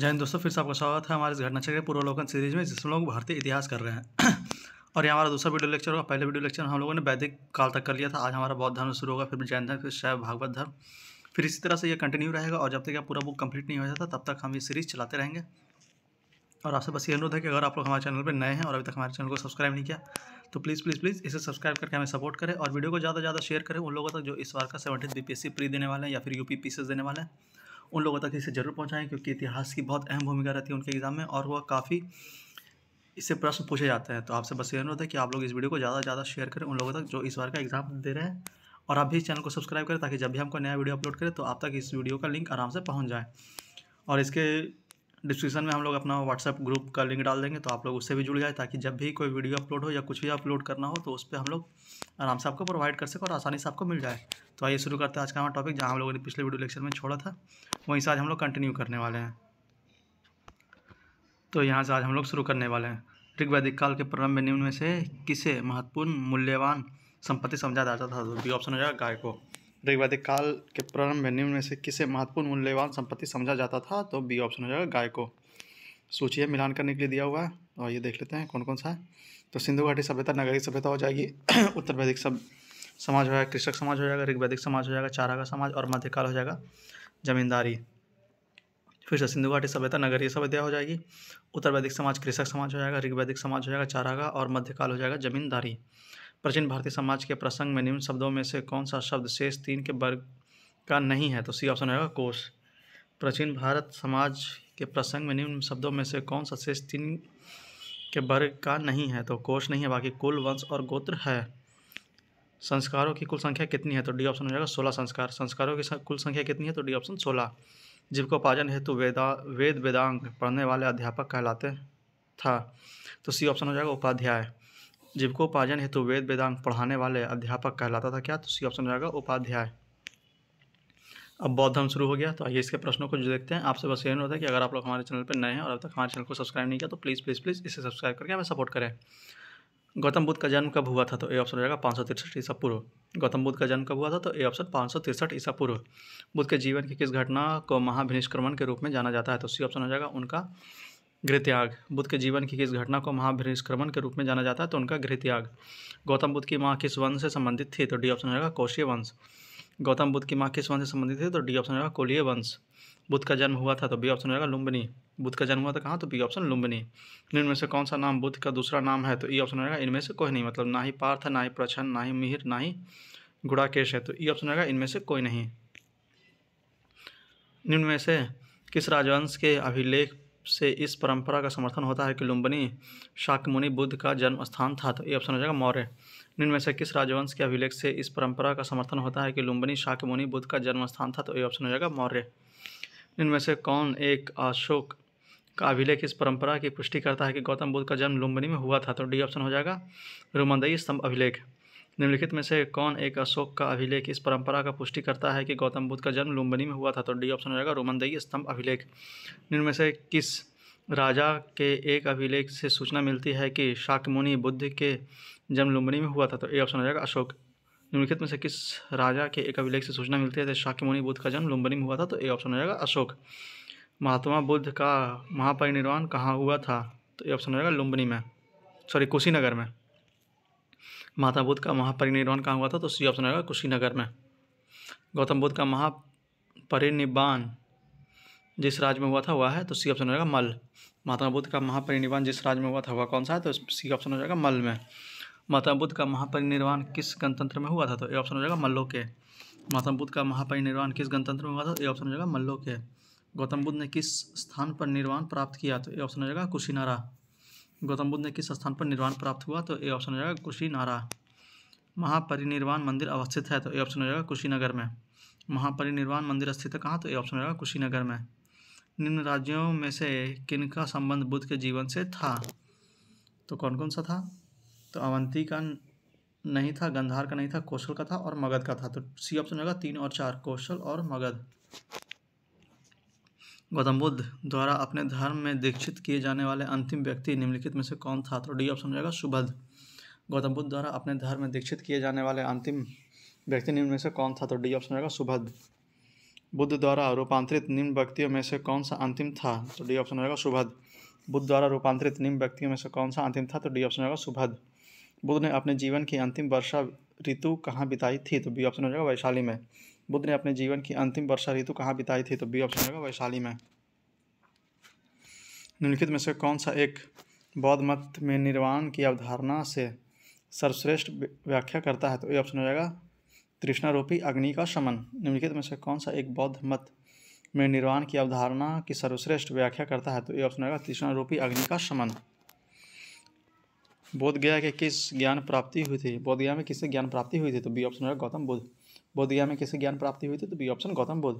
जय हिंद दोस्तों फिर से आपका स्वागत है हमारे इस घटना चक्र पूर्वलोकन सीरीज में जिसमें लोग भारतीय इतिहास कर रहे हैं और ये हमारा दूसरा वीडियो लेक्चर होगा पहले वीडियो लेक्चर हम लोगों ने वैदिक काल तक कर लिया था आज हमारा बौद्ध धर्म शुरू होगा फिर जैन धर्म फिर शैव भागवत धर्म फिर इसी तरह से ये कंटिन्यू रहेगा और जब तक यह पूरा बुक कंप्लीट नहीं हो जाता तब तक हम ये सीरीज चलाते रहेंगे और आपसे बस ये अनुरोध है कि अगर आप लोग हमारे चैनल पर नए हैं और अभी तक हमारे चैनल को सब्सक्राइब नहीं किया तो प्लीज़ प्लीज़ प्लीज़ इसे सब्सक्राइब करके हमें सपोर्ट करें और वीडियो को ज़्यादा से ज़्यादा शेयर करें उन लोगों तक जो इस बार का seventy B P S C pre देने वाले हैं या फिर यू पी पी देने वाले हैं उन लोगों तक इसे ज़रूर पहुँचाएँ क्योंकि इतिहास की बहुत अहम भूमिका रहती है उनके एग्ज़ाम में और वह काफ़ी इससे प्रश्न पूछे जाते हैं तो आपसे बस ये अनुरोध है कि आप लोग इस वीडियो को ज़्यादा से ज़्यादा शेयर करें उन लोगों तक जो इस बार का एग्ज़ाम दे रहे हैं और आप भी इस चैनल को सब्सक्राइब करें ताकि जब भी हमको नया वीडियो अपलोड करें तो आप तक इस वीडियो का लिंक आराम से पहुँच जाए और इसके डिस्क्रिप्शन में हम लोग अपना व्हाट्सअप ग्रुप का लिंक डाल देंगे तो आप लोग उससे भी जुड़ जाए ताकि जब भी कोई वीडियो अपलोड हो या कुछ भी अपलोड करना हो तो उस पर हम लोग आराम से आपको प्रोवाइड कर सकें और आसानी से आपको मिल जाए तो आइए शुरू करते हैं आज का हमारा टॉपिक जहाँ हम लोगों ने पिछले वीडियो लेक्चर में छोड़ा था वहीं से आज हम लोग कंटिन्यू करने वाले हैं तो यहाँ से आज हम लोग शुरू करने वाले हैं ऋग्वैदिक काल के प्रारंभ में निम्न में से किसे महत्वपूर्ण मूल्यवान संपत्ति समझा जाता था तो बी ऑप्शन हो जाएगा गाय को ऋग्वैदिक काल के प्रारंभ में निम्न में से किसे महत्वपूर्ण मूल्यवान संपत्ति समझा जाता था तो बी ऑप्शन हो जाएगा गाय को सूची है मिलान करने के लिए दिया हुआ है और ये देख लेते हैं कौन कौन सा है तो सिंधु घाटी सभ्यता नगरी सभ्यता हो जाएगी उत्तर वैदिक सब समाज हो जाएगा कृषक समाज हो जाएगा ऋग्वैदिक समाज हो जाएगा चारा का समाज और मध्यकाल हो जाएगा जमींदारी फिर से सिंधु घाटी सभ्यता नगरीय सभ्यता हो जाएगी उत्तर वैदिक समाज कृषक समाज हो जाएगा ऋग्वैदिक समाज हो जाएगा चारागा और मध्यकाल हो जाएगा जमींदारी प्राचीन भारतीय समाज के प्रसंग में निम्न शब्दों में से कौन सा शब्द शेष तीन के वर्ग का नहीं है तो सी ऑप्शन रहेगा कोष प्राचीन भारत समाज के प्रसंग में निम्न शब्दों में से कौन सा शेष तीन के वर्ग का नहीं है तो कोष नहीं है बाकी कुल वंश और गोत्र है संस्कारों की कुल संख्या कितनी है तो डी ऑप्शन हो जाएगा सोलह संस्कार संस्कारों की कुल संख्या कितनी है तो डी ऑप्शन सोलह जीवकोपार्जन हेतु वेदा वेद वेदांग पढ़ने वाले अध्यापक कहलाते था तो सी ऑप्शन हो जाएगा उपाध्याय जीविकोपार्जन हेतु वेद वेदांत पढ़ाने वाले अध्यापक कहलाता था क्या तो सी ऑप्शन रहेगा उपाध्याय अब बौद्ध धर्म शुरू हो गया तो आइए इसके प्रश्नों को जो देखते हैं आपसे बस यही होता है कि अगर आप लोग हमारे चैनल पर नए हैं और अब तक हमारे चैनल को सब्सक्राइब नहीं किया तो प्लीज़ प्लीज़ प्लीज़ इसे सब्सक्राइब करके हमें सपोर्ट करें गौतम बुद्ध का जन्म कब हुआ था तो ए ऑप्शन रहेगा पाँच सौ तिरसठ ईसा पूर्व गौतम बुद्ध का जन्म कब हुआ था तो ए ऑप्शन पाँच सौ तिरसठ ईसा पूर्व बुद्ध के जीवन की किस घटना को महाभिनिष्क्रमण के रूप में जाना जाता है तो सी ऑप्शन हो जाएगा उनका गृहत्याग बुद्ध के जीवन की किस घटना को महाभिनिष्क्रमण के रूप में जाना जाता है तो उनका गृहत्याग गौतम बुद्ध की माँ किस वंश से संबंधित थी तो डी ऑप्शन रहेगा कौशीय वंश गौतम बुद्ध की माँ किस वंश से संबंधित थी तो डी ऑप्शन रहेगा कोलिय वंश बुद्ध का जन्म हुआ था तो बी ऑप्शन रहेगा लुम्बनी बुद्ध का जन्म हुआ था कहाँ तो बी ऑप्शन लुम्बनी इनमें से कौन सा नाम बुद्ध का दूसरा नाम है तो ई ऑप्शन रहेगा इनमें से कोई नहीं मतलब ना ही पार्थ ना ही प्रछन ना ही मिहिर ना ही गुड़ाकेश है तो ई ऑप्शन रहेगा इनमें से कोई नहीं निम्न में से किस राजवंश के अभिलेख से इस परंपरा का समर्थन होता है कि लुम्बनी शाकमुनि बुद्ध का जन्म स्थान था तो ये ऑप्शन हो जाएगा मौर्य निम्न में से किस राजवंश के अभिलेख से इस परंपरा का समर्थन होता है कि लुम्बनी शाकमुनि बुद्ध का जन्म स्थान था तो ये ऑप्शन हो जाएगा मौर्य निम्न में से कौन एक अशोक का अभिलेख इस परंपरा की पुष्टि करता है कि गौतम बुद्ध का जन्म लुम्बनी में हुआ था तो डी ऑप्शन हो जाएगा रोमनदयी स्तंभ अभिलेख निम्नलिखित में से कौन एक अशोक का अभिलेख इस परंपरा का पुष्टि करता है कि गौतम बुद्ध का जन्म लुम्बनी में हुआ था तो डी ऑप्शन हो जाएगा रोमनदयी स्तंभ अभिलेख निम्न में से किस राजा के एक अभिलेख से सूचना मिलती है कि शाकमुनि बुद्ध के जन्म लुम्बनी में हुआ था तो ए ऑप्शन हो जाएगा अशोक निम्नलिखित में से किस राजा के एक अभिलेख से सूचना मिलती है शाकमुनि बुद्ध का जन्म लुम्बनी में हुआ था तो ए ऑप्शन हो जाएगा अशोक महात्मा बुद्ध का महापरिनिर्वाण कहाँ हुआ था तो ए ऑप्शन हो जाएगा लुम्बनी में सॉरी कुशीनगर में महात्मा बुद्ध का महापरिनिर्वाण कहाँ हुआ था तो सी ऑप्शन आएगा कुशीनगर में गौतम बुद्ध का महापरिनिर्वाण जिस राज्य में हुआ था हुआ है तो सी ऑप्शन हो जाएगा मल महात्मा बुद्ध का महापरिनिर्वाण जिस राज्य में हुआ था हुआ कौन सा है तो सी ऑप्शन हो जाएगा मल में महात्मा बुद्ध का महापरिनिर्वाण किस गणतंत्र में हुआ था तो ए ऑप्शन हो जाएगा मल्लो के महात्मा बुद्ध का महापरिनिर्वाण किस गणतंत्र में हुआ था ए तो ऑप्शन हो जाएगा मल्लो के गौतम बुद्ध ने किस स्थान पर निर्वाण प्राप्त किया तो ए ऑप्शन हो जाएगा कुशीनारा गौतम बुद्ध ने किस स्थान पर निर्वाण प्राप्त हुआ तो ए ऑप्शन हो जाएगा कुशीनारा महापरिनिर्वाण मंदिर अवस्थित है तो ए ऑप्शन हो जाएगा कुशीनगर में महापरिनिर्वाण मंदिर स्थित है कहाँ तो ए ऑप्शन हो जाएगा कुशीनगर में निम्न राज्यों में से किन का संबंध बुद्ध के जीवन से था तो कौन कौन सा था तो अवंती का नहीं था गंधार का नहीं था कौशल का था और मगध का था तो सी ऑप्शन होगा तीन और चार कौशल और मगध गौतम बुद्ध द्वारा अपने धर्म में दीक्षित किए जाने वाले अंतिम व्यक्ति निम्नलिखित में से कौन था तो डी ऑप्शन हो जाएगा सुबध गौतम बुद्ध द्वारा अपने धर्म में दीक्षित किए जाने वाले अंतिम व्यक्ति निम्न में से कौन था तो डी ऑप्शन हो जाएगा सुभद बुद्ध द्वारा रूपांतरित निम्न व्यक्तियों में से कौन सा अंतिम था तो डी ऑप्शन हो जाएगा सुभद बुद्ध द्वारा रूपांतरित निम्न व्यक्तियों में से कौन सा अंतिम था तो डी ऑप्शन हो जाएगा सुभद बुद्ध ने अपने जीवन की अंतिम वर्षा ऋतु कहाँ बिताई थी तो बी ऑप्शन हो जाएगा वैशाली में बुद्ध ने अपने जीवन की अंतिम वर्षा ऋतु कहाँ बिताई थी तो बी ऑप्शन होगा वैशाली में निम्नलिखित में से कौन सा एक बौद्ध मत में निर्वाण की अवधारणा से सर्वश्रेष्ठ व्याख्या करता है तो ये ऑप्शन हो जाएगा तृष्णारूपी अग्नि का शमन निम्नलिखित में से कौन सा एक बौद्ध मत में निर्वाण की अवधारणा की सर्वश्रेष्ठ व्याख्या करता है तो ये ऑप्शन होगा तृष्णारूपी अग्नि का शमन बोध गया के किस ज्ञान प्राप्ति हुई थी गया में किससे ज्ञान प्राप्ति हुई थी तो बी ऑप्शन होगा गौतम बुद्ध बोधगया में किसे ज्ञान प्राप्ति हुई थी तो बी ऑप्शन गौतम बुद्ध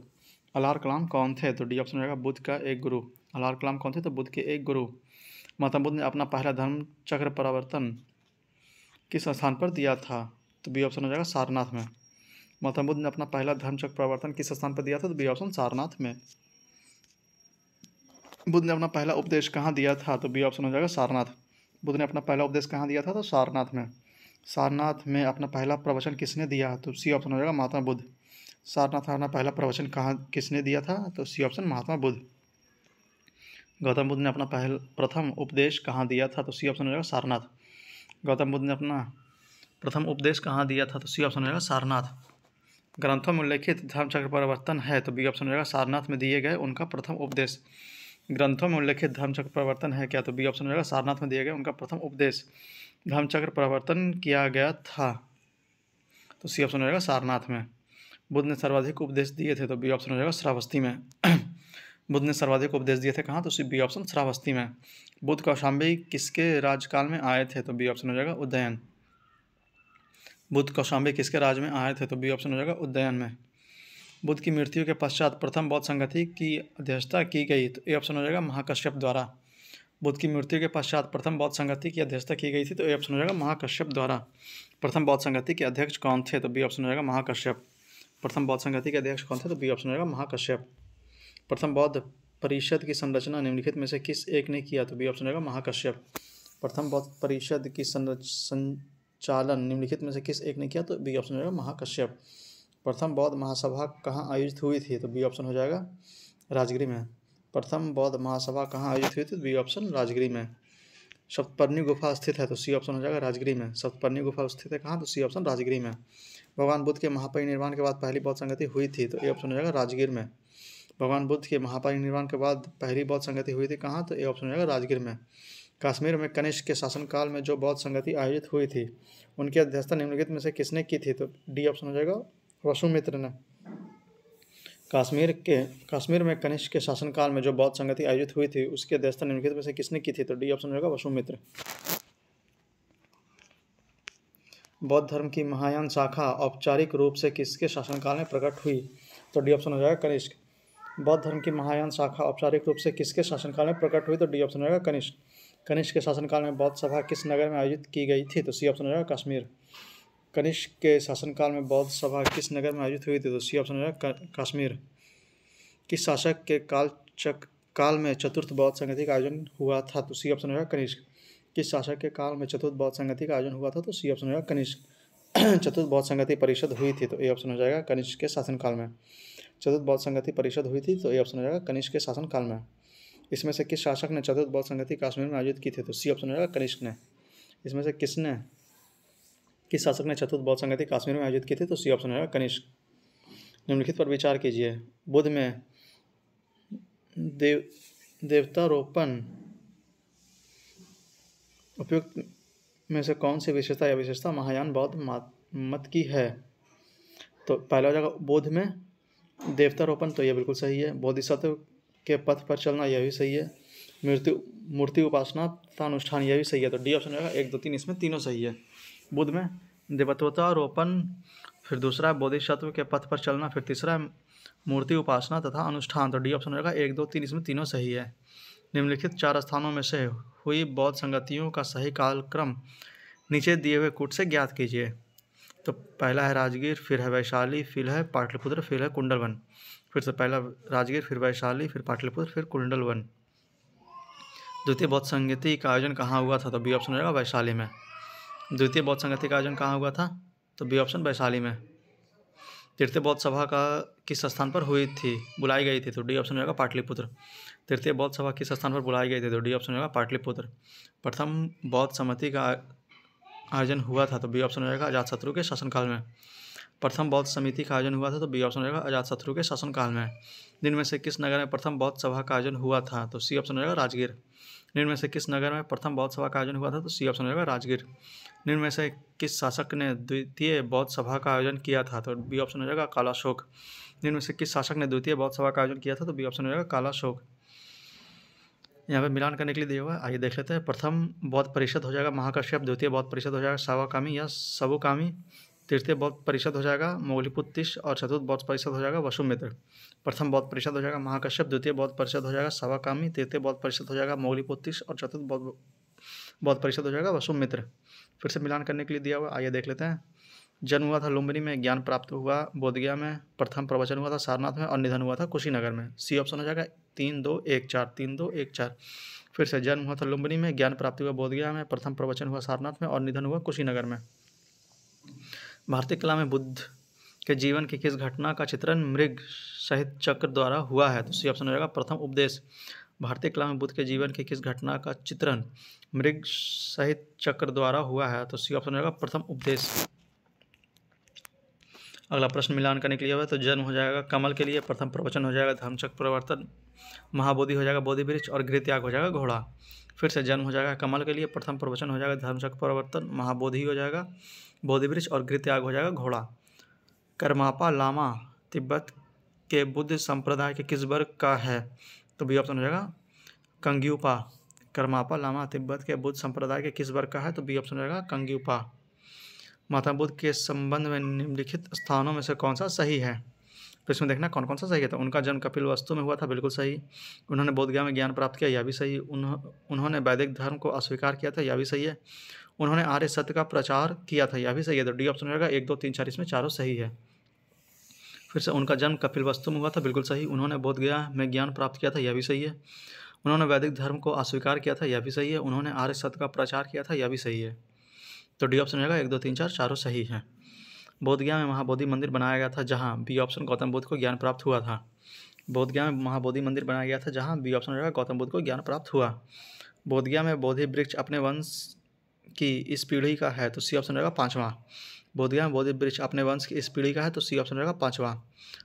अलार कलाम कौन थे तो डी ऑप्शन रहेगा बुद्ध का एक गुरु अलार कलाम कौन थे तो बुद्ध के एक गुरु महात्मा बुद्ध ने अपना पहला धर्म चक्र परावर्तन किस स्थान पर दिया था तो बी ऑप्शन हो जाएगा सारनाथ में महात्मा बुद्ध ने अपना पहला धर्म चक्र परावर्तन किस स्थान पर दिया था तो बी ऑप्शन सारनाथ में बुद्ध ने अपना पहला उपदेश कहाँ दिया था तो बी ऑप्शन हो जाएगा सारनाथ बुद्ध ने अपना पहला उपदेश कहाँ दिया था तो सारनाथ में सारनाथ में अपना पहला प्रवचन किसने दिया तो सी ऑप्शन हो जाएगा महात्मा बुद्ध सारनाथ अपना पहला प्रवचन कहाँ किसने दिया था तो सी ऑप्शन महात्मा बुद्ध गौतम बुद्ध ने अपना पहल प्रथम उपदेश कहाँ दिया था तो सी ऑप्शन हो जाएगा सारनाथ गौतम बुद्ध ने अपना प्रथम उपदेश कहाँ दिया था तो सी ऑप्शन हो जाएगा सारनाथ ग्रंथों में उल्लेखित धर्मचक्र परिवर्तन है तो बी ऑप्शन हो जाएगा सारनाथ में दिए गए उनका प्रथम उपदेश ग्रंथों में उल्लेखित धर्मचक्र प्रवर्तन है क्या तो बी ऑप्शन हो जाएगा सारनाथ में दिया गया उनका प्रथम उपदेश धर्मचक्र प्रवर्तन किया गया था तो सी ऑप्शन हो जाएगा सारनाथ में बुद्ध ने सर्वाधिक उपदेश दिए थे तो बी ऑप्शन हो जाएगा श्रावस्ती में बुद्ध ने सर्वाधिक उपदेश दिए थे कहाँ तो सी बी ऑप्शन श्रावस्ती में बुद्ध कौशाम्बी किसके राजकाल में आए थे तो बी ऑप्शन हो जाएगा उदयन बुद्ध कौशाम्बी किसके राज में आए थे तो बी ऑप्शन हो जाएगा उदयन में बुद्ध की मृत्यु के पश्चात प्रथम बौद्ध संगति की अध्यक्षता की गई तो ये ऑप्शन हो जाएगा महाकश्यप द्वारा बुद्ध की मृत्यु के पश्चात प्रथम बौद्ध संगति की अध्यक्षता की गई थी तो ये ऑप्शन हो जाएगा महाकश्यप द्वारा प्रथम बौद्ध संगति के अध्यक्ष कौन थे तो बी ऑप्शन हो जाएगा महाकश्यप प्रथम बौद्ध संगति के अध्यक्ष कौन थे तो बी ऑप्शन हो जाएगा महाकश्यप प्रथम बौद्ध परिषद की संरचना निम्नलिखित में से किस एक ने किया तो बी ऑप्शन होगा महाकश्यप प्रथम बौद्ध परिषद की संरच संचालन निम्नलिखित में से किस एक ने किया तो बी ऑप्शन जाएगा महाकश्यप प्रथम बौद्ध महासभा कहाँ आयोजित हुई थी तो बी ऑप्शन हो जाएगा राजगिरी में प्रथम बौद्ध महासभा कहाँ आयोजित हुई थी तो बी ऑप्शन राजगिरी में सप्तपर्णी गुफा स्थित है तो सी ऑप्शन हो जाएगा राजगिरी में सप्तपर्णी गुफा स्थित है कहाँ तो सी ऑप्शन राजगिरी में भगवान बुद्ध के महापरिनिर्वाण के बाद पहली बौद्ध संगति हुई थी तो ए ऑप्शन हो जाएगा राजगीर में भगवान बुद्ध के महापरिनिर्वाण के बाद पहली बौद्ध संगति हुई थी कहाँ तो ए ऑप्शन हो जाएगा राजगीर में कश्मीर में कनिष्क के शासनकाल में जो बौद्ध संगति आयोजित हुई थी उनकी अध्यक्षता निम्नलिखित में से किसने की थी तो डी ऑप्शन हो जाएगा वसुमित्र ने कश्मीर के कश्मीर में कनिष्क के शासनकाल में जो बौद्ध संगति आयोजित हुई थी उसके अध्यक्षता निम्नलिखित में से किसने की थी तो डी ऑप्शन होगा वसुमित्र बौद्ध धर्म की महायान शाखा औपचारिक रूप से किसके शासनकाल में प्रकट हुई तो डी ऑप्शन हो जाएगा कनिष्क बौद्ध धर्म की महायान शाखा औपचारिक रूप से किसके शासनकाल में प्रकट हुई तो डी ऑप्शन हो जाएगा कनिष्क कनिष्क के शासनकाल में बौद्ध सभा किस नगर में आयोजित की गई थी तो सी ऑप्शन हो जाएगा कश्मीर कनिष्क के शासनकाल में बौद्ध सभा किस नगर में आयोजित हुई थी तो सी ऑप्शन हो जाएगा कश्मीर किस शासक के काल चक काल में चतुर्थ बौद्ध संगति का आयोजन हुआ था तो सी ऑप्शन हो जाएगा कनिष्क किस शासक के काल में चतुर्थ बौद्ध संगति का आयोजन हुआ था तो सी ऑप्शन होगा कनिष्क चतुर्थ बौद्ध संगति परिषद हुई थी तो ए ऑप्शन हो जाएगा कनिष्क के शासनकाल में चतुर्थ बौद्ध संगति परिषद हुई थी तो ए ऑप्शन हो जाएगा कनिष्क के शासनकाल में इसमें से किस शासक ने चतुर्थ बौद्ध संगति कश्मीर में आयोजित की थी तो सी ऑप्शन हो जाएगा कनिष्क ने इसमें से किसने किस शासक ने चतुर्थ बौद्ध संगति काश्मीर में आयोजित की थी तो सी ऑप्शन है कनिष्क निम्नलिखित पर विचार कीजिए बुद्ध में देव देवतारोपण उपयुक्त में से कौन सी विशेषता या विशेषता महायान बौद्ध मत की है तो पहला हो जाएगा बोध में देवतारोपण तो यह बिल्कुल सही है बोधिसत्व के पथ पर चलना यह भी सही है मृत्यु मूर्ति उपासना अनुष्ठान यह भी सही है तो डी ऑप्शन रहेगा एक दो तीन इसमें तीनों सही है बुद्ध में देवत्वतारोपण फिर दूसरा बोधिसत्व के पथ पर चलना फिर तीसरा मूर्ति उपासना तथा अनुष्ठान तो डी ऑप्शन रहेगा एक दो तीन इसमें तीनों सही है निम्नलिखित चार स्थानों में से हुई बौद्ध संगतियों का सही कालक्रम नीचे दिए हुए कूट से ज्ञात कीजिए तो पहला है राजगीर फिर है वैशाली फिर है पाटलिपुत्र फिर है कुंडलवन फिर से पहला राजगीर फिर वैशाली फिर पाटलिपुत्र फिर कुंडलवन द्वितीय बौद्ध संगति का आयोजन कहाँ हुआ था तो बी ऑप्शन रहेगा वैशाली में द्वितीय बौद्ध संगति का आयोजन कहाँ हुआ था तो बी ऑप्शन वैशाली में तृतीय बौद्ध सभा का किस स्थान पर हुई थी बुलाई गई थी तो डी ऑप्शन होगा पाटलिपुत्र तृतीय बौद्ध सभा किस स्थान पर बुलाई गई थी तो डी ऑप्शन होगा पाटलिपुत्र प्रथम बौद्ध समिति का आयोजन हुआ था तो बी ऑप्शन हो जाएगा अजात शत्रु के शासनकाल में प्रथम बौद्ध समिति का आयोजन हुआ था तो बी ऑप्शन हो जाएगा अजात शत्रु के शासनकाल में जिनमें से किस नगर में प्रथम बौद्ध सभा का आयोजन हुआ था तो सी ऑप्शन हो जाएगा राजगीर निम्न में से किस नगर में प्रथम बौद्ध सभा का आयोजन हुआ था तो सी ऑप्शन जाएगा राजगीर निम्न में से किस शासक ने द्वितीय बौद्ध सभा का आयोजन किया था तो बी ऑप्शन हो जाएगा कालाशोक निम्न में से किस शासक ने द्वितीय बौद्ध सभा का आयोजन किया था तो बी ऑप्शन हो जाएगा कालाशोक यहाँ पे मिलान करने के लिए दिया हुआ आइए देख लेते हैं प्रथम बौद्ध परिषद हो जाएगा महाकश्यप द्वितीय बौद्ध परिषद हो जाएगा सावाकामी या सबुकामी तृतीय बौद्ध परिषद हो जाएगा मौलिपुत्तिश और चतुर्थ बौद्ध परिषद हो जाएगा वसुमित्र प्रथम बौद्ध परिषद हो जाएगा महाकश्यप द्वितीय बौद्ध परिषद हो जाएगा सवाकामी तृतीय बौद्ध परिषद हो जाएगा मौलिपुत्तिश और चतुर्थ बौद्ध बौद्ध परिषद हो जाएगा वसुमित्र फिर से मिलान करने के लिए दिया हुआ आइए देख लेते हैं जन्म हुआ था लुम्बिनी में ज्ञान प्राप्त हुआ बोधगया में प्रथम प्रवचन हुआ था सारनाथ में और निधन हुआ था कुशीनगर में सी ऑप्शन हो जाएगा तीन दो एक चार तीन दो एक चार फिर से जन्म हुआ था लुम्बिनी में ज्ञान प्राप्त हुआ बोधगया में प्रथम प्रवचन हुआ सारनाथ में और निधन हुआ कुशीनगर में भारतीय कला में बुद्ध के जीवन की किस घटना का चित्रण मृग सहित चक्र द्वारा हुआ है तो सी ऑप्शन हो जाएगा प्रथम उपदेश भारतीय कला में बुद्ध के जीवन की किस घटना का चित्रण मृग सहित चक्र द्वारा हुआ है तो सी ऑप्शन हो जाएगा प्रथम उपदेश अगला प्रश्न मिलान करने के लिए हुआ तो जन्म हो जाएगा कमल के लिए प्रथम प्रवचन हो जाएगा धर्मचक्र प्रवर्तन महाबोधि हो जाएगा बोधि वृक्ष और गृह त्याग हो जाएगा घोड़ा फिर से जन्म हो जाएगा कमल के लिए प्रथम प्रवचन हो जाएगा धर्मचक्र प्रवर्तन महाबोधि हो जाएगा बोधिवृक्ष और गृत्याग हो जाएगा घोड़ा कर्मापा लामा तिब्बत के बुद्ध संप्रदाय के किस वर्ग का है तो बी ऑप्शन हो जाएगा कंग्यूपा कर्मापा लामा तिब्बत के बुद्ध संप्रदाय के किस वर्ग का है तो बी ऑप्शन हो जाएगा कंग्यूपा माता बुद्ध के संबंध में निम्नलिखित स्थानों में से कौन सा सही है फिर इसमें देखना कौन कौन सा सही था तो उनका जन्म कपिल वस्तु में हुआ था बिल्कुल सही उन्होंने बोधगया में ज्ञान प्राप्त किया यह भी सही उन्होंने वैदिक धर्म को अस्वीकार किया था यह भी सही है उन्होंने आर्य सत्य का प्रचार किया था यह भी सही है तो डी ऑप्शन रहेगा एक दो तीन चार इसमें चारों सही है फिर से उनका जन्म कपिल वस्तु में हुआ था बिल्कुल सही उन्होंने बोधगया में ज्ञान प्राप्त किया था यह भी सही है उन्होंने वैदिक धर्म को अस्वीकार किया था यह भी सही है उन्होंने आर्य सत्य का प्रचार किया था यह भी सही है तो डी ऑप्शन रहेगा एक दो तीन चार चारों सही हैं बोधगया में महाबोधि मंदिर बनाया गया था जहाँ बी ऑप्शन गौतम बुद्ध को ज्ञान प्राप्त हुआ था बोधगया में महाबोधि मंदिर बनाया गया था जहाँ बी ऑप्शन रहेगा गौतम बुद्ध को ज्ञान प्राप्त हुआ बोधगया में बोधि वृक्ष अपने वंश की इस पीढ़ी का है तो सी ऑप्शन रहेगा पाँचवा बोधगया में बोधि वृक्ष अपने वंश की इस पीढ़ी का है तो सी ऑप्शन रहेगा पाँचवा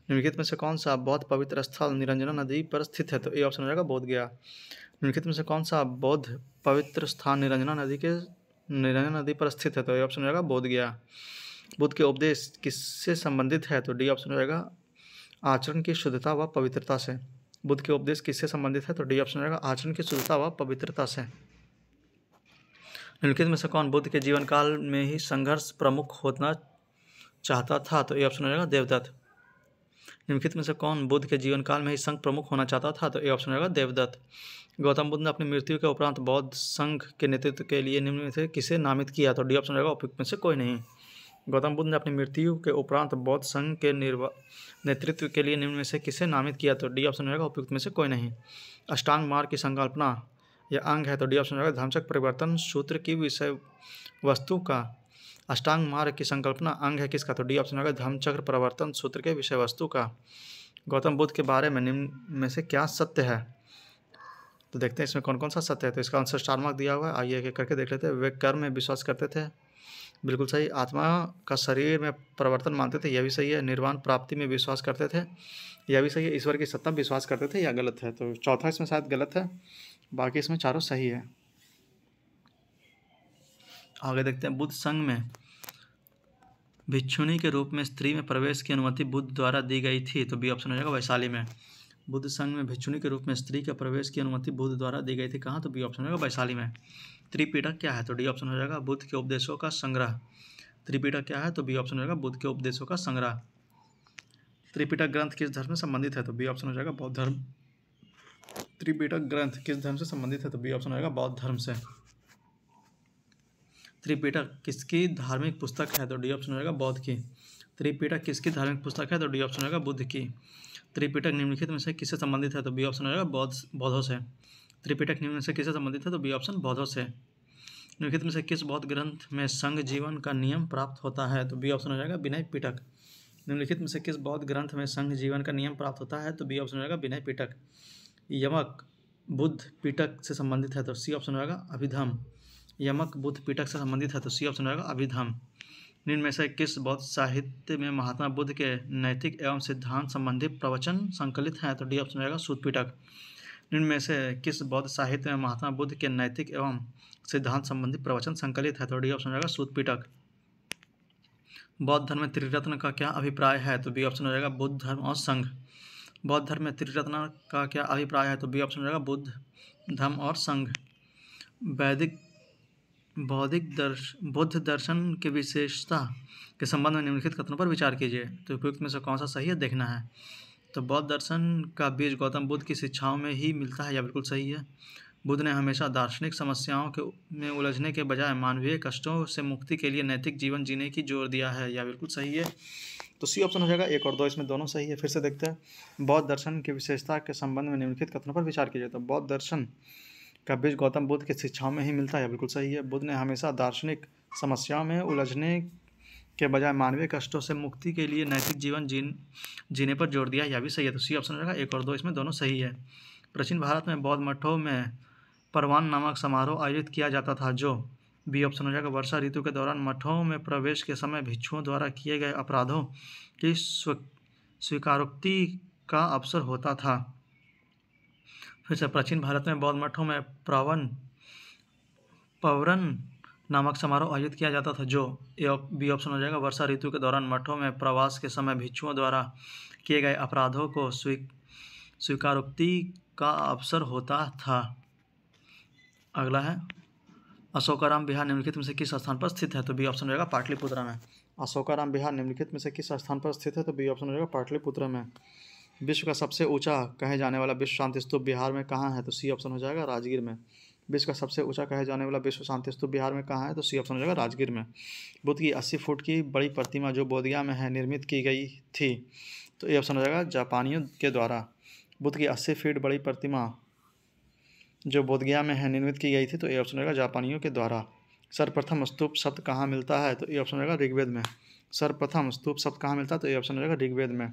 निम्नलिखित में से कौन सा बहुत पवित्र स्थल निरंजना नदी पर स्थित है तो ए ऑप्शन रहेगा बोधगया निम्नलिखित में से कौन सा बौद्ध पवित्र स्थान निरंजना नदी के निरंजना नदी पर स्थित है तो ये ऑप्शन रहेगा बोधगया बुद्ध के उपदेश किससे संबंधित है तो डी ऑप्शन हो जाएगा आचरण की शुद्धता व पवित्रता से बुद्ध के उपदेश किससे संबंधित है तो डी ऑप्शन हो जाएगा आचरण की शुद्धता व पवित्रता से निम्नलिखित में से कौन बुद्ध के जीवन काल में ही संघर्ष प्रमुख होना चाहता था तो ए ऑप्शन हो जाएगा देवदत्त निम्नलिखित में से कौन बुद्ध के जीवन काल में ही संघ प्रमुख होना चाहता था तो ए ऑप्शन रहेगा देवदत्त गौतम बुद्ध ने अपनी मृत्यु के उपरांत बौद्ध संघ के नेतृत्व के लिए निम्न में से किसे नामित किया तो डी ऑप्शन रहेगा उपयुक्त में से कोई नहीं गौतम बुद्ध ने अपनी मृत्यु के उपरांत बौद्ध संघ के निर्वा नेतृत्व के लिए निम्न में से किसे नामित किया तो डी ऑप्शन रहेगा उपयुक्त में से कोई नहीं अष्टांग मार्ग की संकल्पना यह अंग है तो डी ऑप्शन रहेगा धमचक परिवर्तन सूत्र की विषय वस्तु का अष्टांग मार्ग की संकल्पना अंग है किसका तो डी ऑप्शन होगा धर्मचक्र प्रवर्तन सूत्र के विषय वस्तु का गौतम बुद्ध के बारे में निम्न में से क्या सत्य है तो देखते हैं इसमें कौन कौन सा सत्य है तो इसका आंसर स्टार मार्क दिया हुआ है आइए एक करके देख लेते हैं वे कर्म में विश्वास करते थे बिल्कुल सही आत्मा का शरीर में परिवर्तन मानते थे यह भी सही है निर्वाण प्राप्ति में विश्वास करते थे यह भी सही है ईश्वर की सत्ता विश्वास करते थे या गलत है तो चौथा इसमें शायद गलत है बाकी इसमें चारों सही है आगे देखते हैं बुद्ध संघ में भिक्षुणी के रूप में स्त्री में प्रवेश की अनुमति बुद्ध द्वारा दी गई थी तो बी ऑप्शन हो जाएगा वैशाली में बुद्ध संघ में भिक्षुणी के रूप में स्त्री के प्रवेश की अनुमति बुद्ध द्वारा दी गई थी कहाँ तो बी ऑप्शन होगा वैशाली में त्रिपीठक क्या है तो डी ऑप्शन हो जाएगा बुद्ध के उपदेशों का संग्रह त्रिपीठक क्या है तो बी ऑप्शन हो जाएगा बुद्ध के उपदेशों का संग्रह त्रिपीठक ग्रंथ किस धर्म से संबंधित है तो बी ऑप्शन हो जाएगा बौद्ध धर्म त्रिपीठक ग्रंथ किस धर्म से संबंधित है तो बी ऑप्शन हो जाएगा बौद्ध धर्म से त्रिपीठक किसकी धार्मिक पुस्तक है तो डी ऑप्शन हो जाएगा बौद्ध की त्रिपीठक किसकी धार्मिक पुस्तक है तो डी ऑप्शन होगा बुद्ध की त्रिपिटक निम्नलिखित में से किससे संबंधित है तो बी ऑप्शन हो जाएगा बौद्ध बौद्धों से त्रिपिटक निम्न से किससे संबंधित है तो बी ऑप्शन बौद्धों से निम्नलिखित में से किस बौद्ध ग्रंथ में संघ जीवन का नियम प्राप्त होता है तो बी ऑप्शन हो जाएगा विनय पिटक निम्नलिखित में से किस बौद्ध ग्रंथ में संघ जीवन का नियम प्राप्त होता है तो बी ऑप्शन हो जाएगा विनय पिटक यमक बुद्ध पिटक से संबंधित है तो सी ऑप्शन हो जाएगा अभिधम यमक बुद्ध पिटक से संबंधित है तो सी ऑप्शन हो जाएगा अभिधम निम्न में से किस बौद्ध साहित्य में महात्मा बुद्ध के नैतिक एवं सिद्धांत संबंधी प्रवचन संकलित हैं तो डी ऑप्शन रहेगा सुदपीटक निम्न में से किस बौद्ध साहित्य में महात्मा बुद्ध के नैतिक एवं सिद्धांत संबंधी प्रवचन संकलित है तो डी ऑप्शन रहेगा सूदपीटक बौद्ध धर्म में त्रिरत्न का क्या अभिप्राय है तो बी ऑप्शन हो जाएगा बुद्ध धर्म और संघ बौद्ध धर्म में त्रिरत्न का क्या अभिप्राय है तो बी ऑप्शन हो जाएगा बुद्ध धर्म और संघ वैदिक बौद्धिक दर्श बौद्ध दर्शन के विशेषता के संबंध में निम्नलिखित कथनों पर विचार कीजिए तो उपयुक्त में से कौन सा सही है देखना है तो बौद्ध दर्शन का बीज गौतम बुद्ध की शिक्षाओं में ही मिलता है या बिल्कुल सही है बुद्ध ने हमेशा दार्शनिक समस्याओं के में उलझने के बजाय मानवीय कष्टों से मुक्ति के लिए नैतिक जीवन जीने की जोर दिया है या बिल्कुल सही है तो सी ऑप्शन हो जाएगा एक और दो इसमें दोनों सही है फिर से देखते हैं बौद्ध दर्शन की विशेषता के संबंध में निम्नलिखित कथनों पर विचार कीजिए तो बौद्ध दर्शन का बीज गौतम बुद्ध की शिक्षाओं में ही मिलता है बिल्कुल सही है बुद्ध ने हमेशा दार्शनिक समस्याओं में उलझने के बजाय मानवीय कष्टों से मुक्ति के लिए नैतिक जीवन जीन जीने पर जोर दिया यह भी सही है तो सी ऑप्शन हो जाएगा एक और दो इसमें दोनों सही है प्राचीन भारत में बौद्ध मठों में परवान नामक समारोह आयोजित किया जाता था जो बी ऑप्शन हो जाएगा वर्षा ऋतु के दौरान मठों में प्रवेश के समय भिक्षुओं द्वारा किए गए अपराधों की स्वीकारोक्ति का अवसर होता था फिर से प्राचीन भारत में बौद्ध मठों में प्रावन पवरन नामक समारोह आयोजित किया जाता था जो ए बी ऑप्शन हो जाएगा वर्षा ऋतु के दौरान मठों में प्रवास के समय भिक्षुओं द्वारा किए गए अपराधों को स्वी स्वीकारोक्ति का अवसर होता था अगला है अशोकाराम बिहार निम्नलिखित में से किस स्थान पर स्थित है तो बी ऑप्शन रहेगा पाटलिपुत्र में अशोकाराम बिहार निम्नलिखित में से किस स्थान पर स्थित है तो बी ऑप्शन रहेगा पाटलिपुत्र में विश्व का सबसे ऊंचा कहे जाने वाला विश्व शांति स्तूप बिहार में कहाँ है तो सी ऑप्शन हो जाएगा राजगीर में विश्व का सबसे ऊंचा कहे जाने वाला विश्व शांति स्तूप बिहार में कहाँ है तो सी ऑप्शन हो जाएगा राजगीर में बुद्ध की अस्सी फुट की बड़ी प्रतिमा जो बोधगया में है निर्मित की गई थी तो ये ऑप्शन हो जाएगा जापानियों के द्वारा बुद्ध की अस्सी फीट बड़ी प्रतिमा जो बोधगया में है निर्मित की गई थी तो ये ऑप्शन रहेगा जापानियों के द्वारा सर्वप्रथम स्तूप शब्द कहाँ मिलता है तो ये ऑप्शन रहेगा ऋग्वेद में सर्वप्रथम स्तूप शब्द कहाँ मिलता है तो ये ऑप्शन रहेगा ऋग्वेद में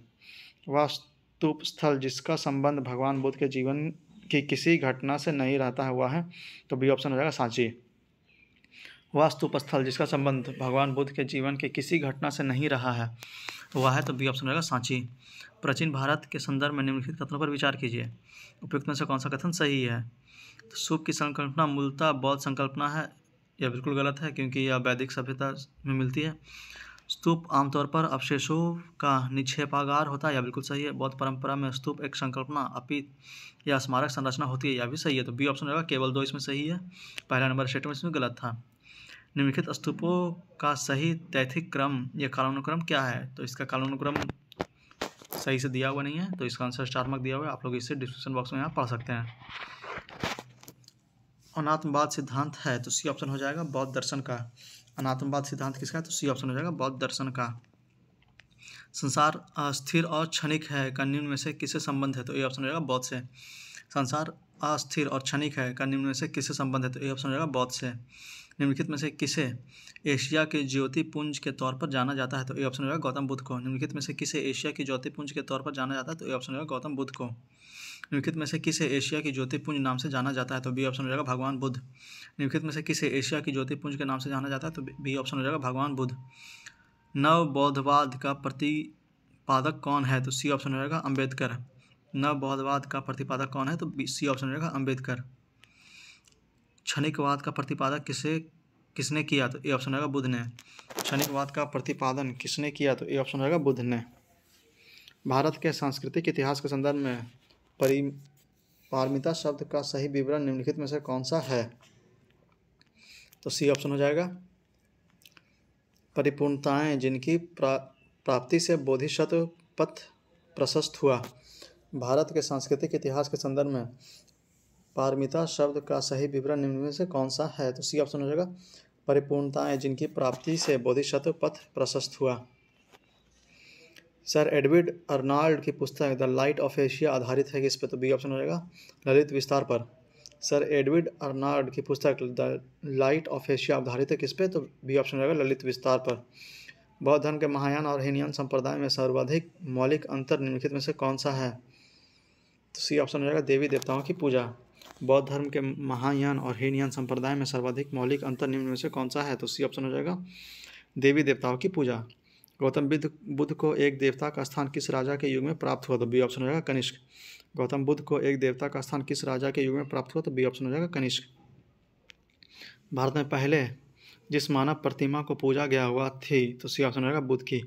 वास्तव स्तूप स्थल जिसका संबंध भगवान बुद्ध के जीवन की किसी घटना से नहीं रहता हुआ है तो बी ऑप्शन हो जाएगा सांची वह स्तूप स्थल जिसका संबंध भगवान बुद्ध के जीवन के किसी घटना से नहीं रहा है वह है तो बी ऑप्शन रहेगा सांची प्राचीन भारत के संदर्भ में निम्नलिखित कथनों पर विचार कीजिए उपयुक्त में से कौन सा कथन सही है तो सूप की संकल्पना मूलतः बौद्ध संकल्पना है यह बिल्कुल गलत है क्योंकि यह वैदिक सभ्यता में मिलती है स्तूप आमतौर पर अवशेषों का निक्षेपागार होता है या बिल्कुल सही है बौद्ध परंपरा में स्तूप एक संकल्पना अपित या स्मारक संरचना होती है या भी सही है तो बी ऑप्शन रहेगा केवल दो इसमें सही है पहला नंबर स्टेटमेंट इसमें गलत था निम्नलिखित स्तूपों का सही तैथिक क्रम या कालानुक्रम क्या है तो इसका कालानुक्रम सही से दिया हुआ नहीं है तो इसका आंसर चार दिया हुआ है आप लोग इसे डिस्क्रिप्शन बॉक्स में यहाँ पढ़ सकते हैं अनात्मवाद सिद्धांत है तो सी ऑप्शन हो जाएगा बौद्ध दर्शन का अनात्मवाद सिद्धांत किसका है तो सी ऑप्शन हो जाएगा बौद्ध दर्शन का संसार अस्थिर और क्षणिक है का निम्न में से किससे संबंध है तो ये ऑप्शन हो जाएगा बौद्ध से संसार अस्थिर और क्षणिक है का निम्न में से किससे संबंध है तो ये ऑप्शन हो जाएगा बौद्ध से निम्नलिखित में से किसे एशिया के ज्योति पुंज के तौर पर जाना जाता है तो ये ऑप्शन होगा गौतम बुद्ध को निम्नलिखित में से किसे एशिया की ज्योति पुंज के तौर पर जाना जाता है तो ये ऑप्शन होगा गौतम बुद्ध को निम्नलिखित में से किसे एशिया की ज्योतिपुंज नाम से जाना जाता है तो बी ऑप्शन हो जाएगा भगवान बुद्ध निम्नलिखित में से किसे एशिया की ज्योतिपुंज के नाम से जाना जाता है तो बी ऑप्शन हो जाएगा भगवान बुद्ध नव बौद्धवाद का प्रतिपादक कौन है तो सी ऑप्शन हो जाएगा अम्बेडकर नव बौद्धवाद का प्रतिपादक कौन है तो सी ऑप्शन हो जाएगा अम्बेडकर क्षणिकवाद का प्रतिपादक किसे किसने किया तो ये ऑप्शन रहेगा बुद्ध ने क्षणिकवाद का प्रतिपादन किसने किया तो ये ऑप्शन रहेगा बुद्ध ने भारत के सांस्कृतिक इतिहास के संदर्भ में पारमिता शब्द का सही विवरण निम्नलिखित में से कौन सा है तो सी ऑप्शन हो जाएगा परिपूर्णताएं जिनकी प्रा, प्राप्ति से बोधिशत पथ प्रशस्त हुआ भारत के सांस्कृतिक इतिहास के संदर्भ में पारमिता शब्द का सही विवरण निम्न में से कौन सा है तो सी ऑप्शन हो जाएगा परिपूर्णताएं जिनकी प्राप्ति से बोधिसत्व पथ प्रशस्त हुआ सर एडविड अर्नाल्ड की पुस्तक द लाइट ऑफ एशिया आधारित है कि इस पर तो बी ऑप्शन हो जाएगा ललित विस्तार पर सर एडविड अर्नाल्ड की पुस्तक द लाइट ऑफ एशिया आधारित है किस पे तो बी ऑप्शन रहेगा ललित विस्तार पर बौद्ध धर्म के महायान और हिनयान संप्रदाय में सर्वाधिक मौलिक अंतर निम्नलिखित में से कौन सा है तो सी ऑप्शन हो जाएगा देवी देवताओं की पूजा बौद्ध धर्म के महायान और हीनयान संप्रदाय में सर्वाधिक मौलिक अंतर निम्न में से कौन सा है तो सी ऑप्शन हो जाएगा देवी देवताओं की पूजा गौतम बुद्ध बुद्ध को एक देवता का स्थान किस राजा के युग में प्राप्त हुआ तो बी ऑप्शन हो जाएगा कनिष्क गौतम बुद्ध को एक देवता का स्थान किस राजा के युग में प्राप्त हुआ तो बी ऑप्शन हो जाएगा कनिष्क भारत में पहले जिस मानव प्रतिमा को पूजा गया हुआ थी तो सी ऑप्शन हो जाएगा बुद्ध की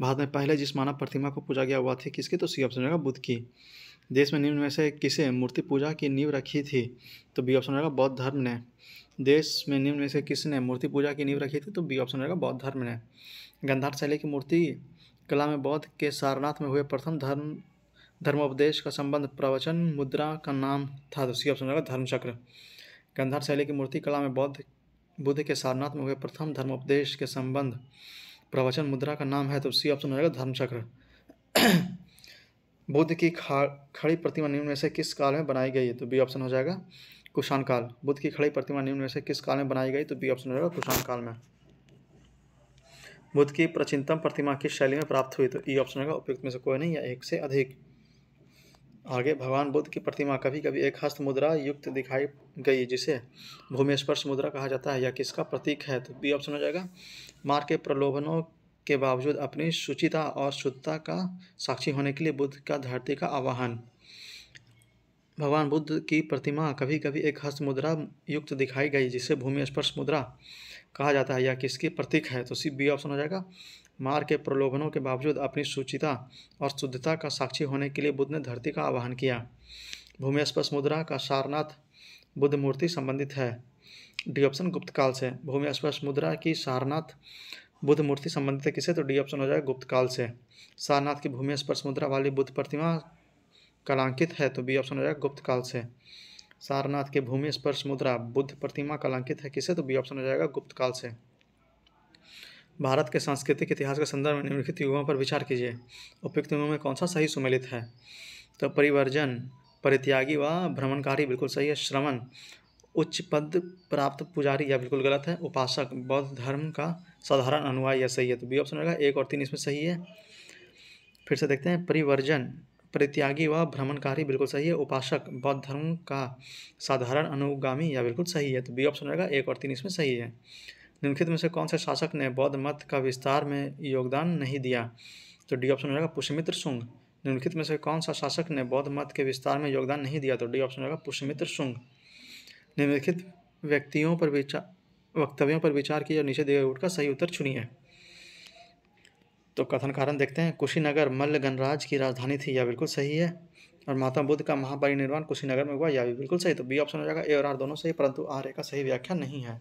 भारत में पहले जिस मानव प्रतिमा को पूजा गया हुआ थी किसकी तो सी ऑप्शन हो जाएगा बुद्ध की देश में निम्न में से किसे मूर्ति पूजा की नींव रखी थी तो बी ऑप्शन रहेगा बौद्ध धर्म ने देश में निम्न में से किसने मूर्ति पूजा की नींव रखी थी तो बी ऑप्शन रहेगा बौद्ध धर्म ने गंधार शैली की मूर्ति कला में बौद्ध के सारनाथ में हुए प्रथम धर्म धर्मोपदेश का संबंध प्रवचन मुद्रा का नाम था तो सी ऑप्शन रहेगा धर्मचक्र गंधार शैली की मूर्ति कला में बौद्ध बुद्ध के सारनाथ में हुए प्रथम धर्मोपदेश के संबंध प्रवचन मुद्रा का नाम है तो सी ऑप्शन रहेगा धर्मचक्र बुद्ध की खा खड़ी प्रतिमा निम्न में से किस काल में बनाई गई है तो बी ऑप्शन हो जाएगा कुषाण काल बुद्ध की खड़ी प्रतिमा निम्न में से किस काल में बनाई गई तो बी ऑप्शन हो जाएगा कुषाण काल में बुद्ध की प्राचीनतम प्रतिमा किस शैली में प्राप्त हुई तो ई ऑप्शन होगा उपयुक्त में से कोई नहीं या एक से अधिक आगे भगवान बुद्ध की प्रतिमा कभी कभी एक हस्त मुद्रा युक्त दिखाई गई जिसे भूमि स्पर्श मुद्रा कहा जाता है या किसका प्रतीक है तो बी ऑप्शन हो जाएगा मार के प्रलोभनों के बावजूद अपनी शुचिता और शुद्धता का साक्षी होने के लिए बुद्ध का धरती का आवाहन भगवान बुद्ध की प्रतिमा कभी कभी एक हस्त मुद्रा युक्त दिखाई गई जिसे भूमि स्पर्श मुद्रा कहा जाता है या किसकी प्रतीक है तो सी बी ऑप्शन हो जाएगा मार के प्रलोभनों के बावजूद अपनी शुचिता और शुद्धता का साक्षी होने के लिए बुद्ध ने धरती का आवाहन किया भूमि स्पर्श मुद्रा का सारनाथ बुद्ध मूर्ति संबंधित है डी ऑप्शन गुप्तकाल से भूमि स्पर्श मुद्रा की सारनाथ बुद्ध मूर्ति संबंधित है किसे तो डी ऑप्शन हो जाएगा गुप्त काल से सारनाथ की भूमि स्पर्श मुद्रा वाली बुद्ध प्रतिमा कलांकित है तो बी ऑप्शन हो जाएगा गुप्त काल से सारनाथ की भूमि स्पर्श मुद्रा बुद्ध प्रतिमा कलांकित है किसे तो बी ऑप्शन हो जाएगा गुप्त काल से भारत के सांस्कृतिक इतिहास के संदर्भ में निम्नलिखित युगों पर विचार कीजिए उपयुक्त युगों में कौन सा सही सुमेलित है तो परिवर्जन परित्यागी व भ्रमणकारी बिल्कुल सही है श्रवण उच्च पद प्राप्त पुजारी या बिल्कुल गलत है उपासक बौद्ध धर्म का साधारण अनुयायी या सही है तो बी ऑप्शन रहेगा एक और तीन इसमें सही है फिर से देखते हैं परिवर्जन परित्यागी व भ्रमणकारी बिल्कुल सही है उपासक बौद्ध धर्म का साधारण अनुगामी या बिल्कुल सही है तो बी ऑप्शन रहेगा एक और तीन इसमें सही है निम्नलिखित में से कौन से शासक ने बौद्ध मत का विस्तार में योगदान नहीं दिया तो डी ऑप्शन रहेगा पुष्यमित्र शुंग निम्नलिखित में से कौन सा शासक ने बौद्ध मत के विस्तार में योगदान नहीं दिया तो डी ऑप्शन रहेगा पुष्यमित्र शुंग निम्नलिखित व्यक्तियों पर विचार वक्तव्यों पर विचार किया और नीचे दिए उठ का सही उत्तर चुनिए तो कथन कारण देखते हैं कुशीनगर मल्ल गणराज की राजधानी थी यह बिल्कुल सही है और महात्मा बुद्ध का महापरिनिर्वाण कुशीनगर में हुआ यह भी बिल्कुल सही तो बी ऑप्शन हो जाएगा ए और आर दोनों सही परंतु आर ए का सही व्याख्या नहीं है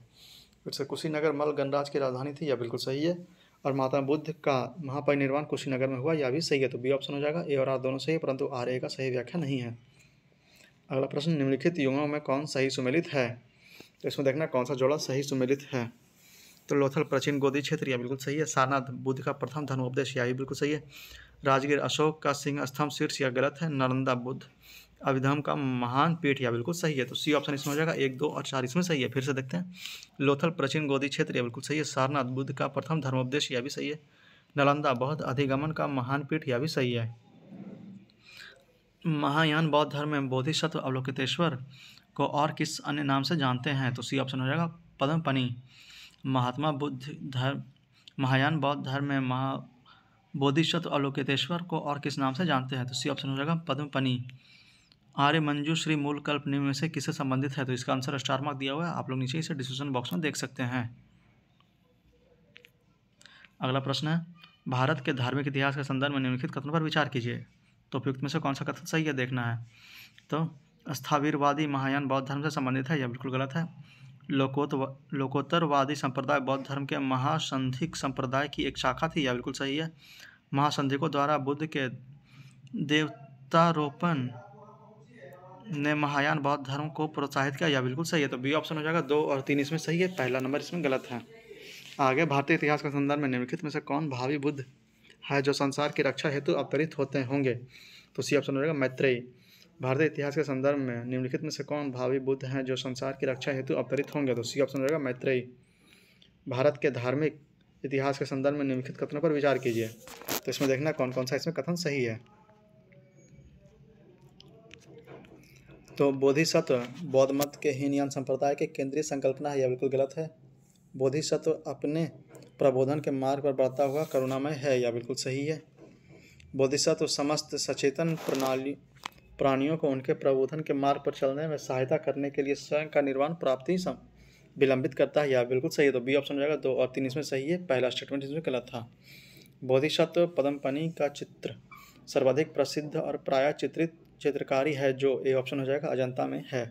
फिर से कुशीनगर मल्ल गणराज की राजधानी थी यह बिल्कुल सही है और महात्मा बुद्ध का महापरिनिर्वाण कुशीनगर में हुआ यह भी सही है तो बी ऑप्शन हो जाएगा ए और आर दोनों सही परंतु आर ए का सही व्याख्या नहीं है अगला प्रश्न निम्नलिखित युगों में कौन सही सुमेलित है तो इसमें देखना कौन सा जोड़ा सही सुमेलित है तो लोथल प्राचीन गोदी क्षेत्र यह बिल्कुल सही है सारनाथ बुद्ध का प्रथम धर्मोपदेश यह भी बिल्कुल सही है राजगीर अशोक का सिंह स्तंभ शीर्ष यह गलत है नालंदा बुद्ध अभिधम का महान पीठ यह बिल्कुल सही है तो सी ऑप्शन इसमें हो जाएगा एक दो और चार इसमें सही है फिर से देखते हैं लोथल प्राचीन गोदी क्षेत्र यह बिल्कुल सही है सारनाथ बुद्ध का प्रथम धर्मोपदेश यह भी सही है नालंदा बौद्ध अधिगमन का महान पीठ यह भी सही है महायान बौद्ध धर्म में बोधिसत्व अवलोकितेश्वर को और किस अन्य नाम से जानते हैं तो सी ऑप्शन हो जाएगा पद्मपनी महात्मा बुद्ध धर्म महायान बौद्ध धर्म में महा बोधिसत्व अवलोकितेश्वर को और किस नाम से जानते हैं तो सी ऑप्शन हो जाएगा पद्मपनी आर्य मंजू श्री मूल कल्प निम्न में से किससे संबंधित है तो इसका आंसर स्टार मार्क दिया हुआ है आप लोग नीचे इसे डिस्क्रिप्शन बॉक्स में देख सकते हैं अगला प्रश्न है भारत के धार्मिक इतिहास के संदर्भ में निम्नलिखित कथनों पर विचार कीजिए तो उपयुक्त में से कौन सा कथन सही है देखना है तो स्थावीरवादी महायान बौद्ध धर्म से संबंधित है यह बिल्कुल गलत है लोकोत लोकोत्तरवादी संप्रदाय बौद्ध धर्म के महासंधिक संप्रदाय की एक शाखा थी यह बिल्कुल सही है महासंधिकों द्वारा बुद्ध के देवतारोपण ने महायान बौद्ध धर्म को प्रोत्साहित किया यह बिल्कुल सही है तो बी ऑप्शन हो जाएगा दो और तीन इसमें सही है पहला नंबर इसमें गलत है आगे भारतीय इतिहास के संदर्भ में निम्नलिखित में से कौन भावी बुद्ध है जो संसार की रक्षा हेतु अवतरित होते होंगे तो सी ऑप्शन हो जाएगा मैत्रेयी भारतीय इतिहास के संदर्भ में निम्नलिखित में से कौन भावी बुद्ध हैं जो संसार की रक्षा हेतु अवतरित होंगे तो सी ऑप्शन हो जाएगा मैत्रेयी भारत के धार्मिक इतिहास के संदर्भ में निम्नलिखित कथनों पर विचार कीजिए तो इसमें देखना कौन कौन सा इसमें कथन सही है तो बोधिसत्व बौद्ध मत के हीनयान संप्रदाय के केंद्रीय संकल्पना है यह बिल्कुल गलत है बोधिसत्व अपने प्रबोधन के मार्ग पर बढ़ता हुआ करुणामय है या बिल्कुल सही है बोधिसत्व समस्त सचेतन प्रणाली प्राणियों को उनके प्रबोधन के मार्ग पर चलने में सहायता करने के लिए स्वयं का निर्वाण प्राप्ति विलंबित करता है या बिल्कुल सही है तो बी ऑप्शन हो जाएगा दो और तीन इसमें सही है पहला स्टेटमेंट इसमें गलत था बोधिसत्व पदमपनी का चित्र सर्वाधिक प्रसिद्ध और प्राय चित्रित चित्रकारी है जो ए ऑप्शन हो जाएगा अजंता में है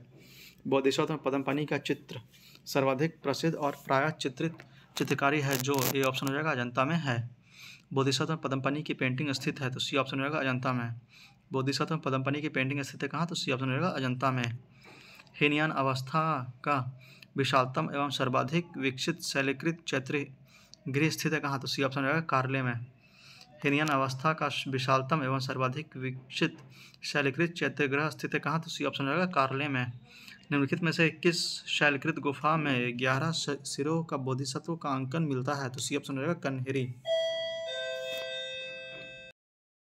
बोधिसत्व पदमपनी का चित्र सर्वाधिक प्रसिद्ध और प्राय चित्रित चित्रकारी है जो ए ऑप्शन हो जाएगा अजंता में है बोधिसत्व पदम्पनी की पेंटिंग स्थित है तो सी ऑप्शन हो जाएगा अजंता में बोधिसत्व पदमपनी की पेंटिंग स्थित है कहाँ तो सी ऑप्शन हो जाएगा अजंता में हेनियान अवस्था का विशालतम एवं सर्वाधिक विकसित शैलीकृत चैत्र गृह स्थित है कहाँ तो सी ऑप्शन हो जाएगा कार्ले में हिनियन अवस्था का विशालतम एवं सर्वाधिक विकसित शैलीकृत ग्रह स्थित है कहाँ तो सी ऑप्शन रहेगा कार्ले में निम्नलिखित में से किस शैलकृत गुफा में ग्यारह सिरों का बोधिसत्व का अंकन मिलता है तो सी ऑप्शन जाएगा कन्हेरी